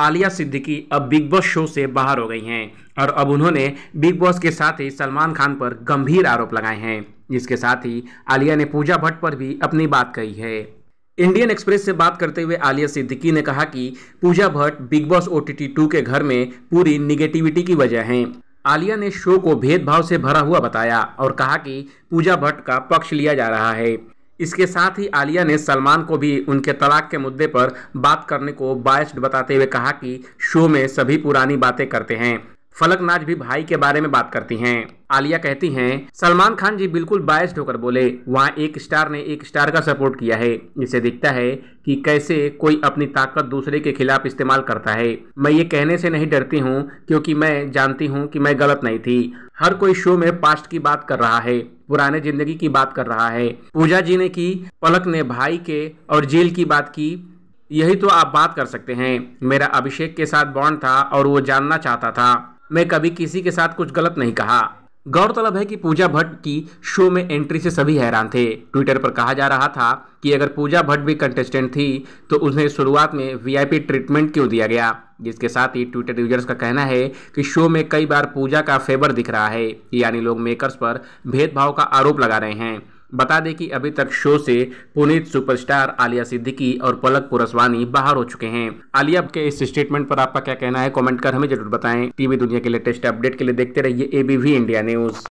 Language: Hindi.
आलिया सिद्दीकी अब बिग बॉस शो से बाहर हो गई हैं और अब उन्होंने बिग बॉस के साथ ही सलमान खान पर गंभीर आरोप लगाए हैं जिसके साथ ही आलिया ने पूजा भट्ट पर भी अपनी बात कही है इंडियन एक्सप्रेस से बात करते हुए आलिया सिद्दीकी ने कहा कि Puja Bhatt Bigg Boss O T के घर में पूरी निगेटिविटी की वजह हैं आलिया ने शो को भेदभाव से भरा हुआ बताया और कहा कि पूजा भट्ट का पक्ष लिया जा रहा है इसके साथ ही आलिया ने सलमान को भी उनके तलाक के मुद्दे पर बात करने को बायस्ड बताते हुए कहा कि शो में सभी पुरानी बातें करते हैं फलकनाज भी भाई के बारे में बात करती हैं आलिया कहती हैं सलमान खान जी बिल्कुल बायस होकर बोले वहाँ एक स्टार ने एक स्टार का सपोर्ट किया है इसे दिखता है कि कैसे कोई अपनी ताकत दूसरे के खिलाफ इस्तेमाल करता है मैं ये कहने से नहीं डरती हूँ क्योंकि मैं जानती हूँ कि मैं गलत नहीं थी हर कोई शो में पास्ट की बात कर रहा है पुराने जिंदगी की बात कर रहा है पूजा जी ने की पलक ने भाई के और जेल की बात की यही तो आप बात कर सकते हैं मेरा अभिषेक के साथ बॉन्ड था और वो जानना चाहता था मैं कभी किसी के साथ कुछ गलत नहीं कहा गौरतलब है कि पूजा भट्ट की शो में एंट्री से सभी हैरान थे ट्विटर पर कहा जा रहा था कि अगर पूजा भट्ट भी कंटेस्टेंट थी तो उन्हें शुरुआत में वीआईपी ट्रीटमेंट क्यों दिया गया जिसके साथ ही ट्विटर यूजर्स का कहना है कि शो में कई बार पूजा का फेवर दिख रहा है यानी लोग मेकर्स पर भेदभाव का आरोप लगा रहे हैं बता दें कि अभी तक शो से पुनीत सुपरस्टार आलिया सिद्दीकी और पलक पुरस्वानी बाहर हो चुके हैं आलिया के इस स्टेटमेंट पर आपका क्या कहना है कमेंट कर हमें जरूर बताएं टीवी दुनिया के लेटेस्ट अपडेट के लिए देखते रहिए एबीवी इंडिया न्यूज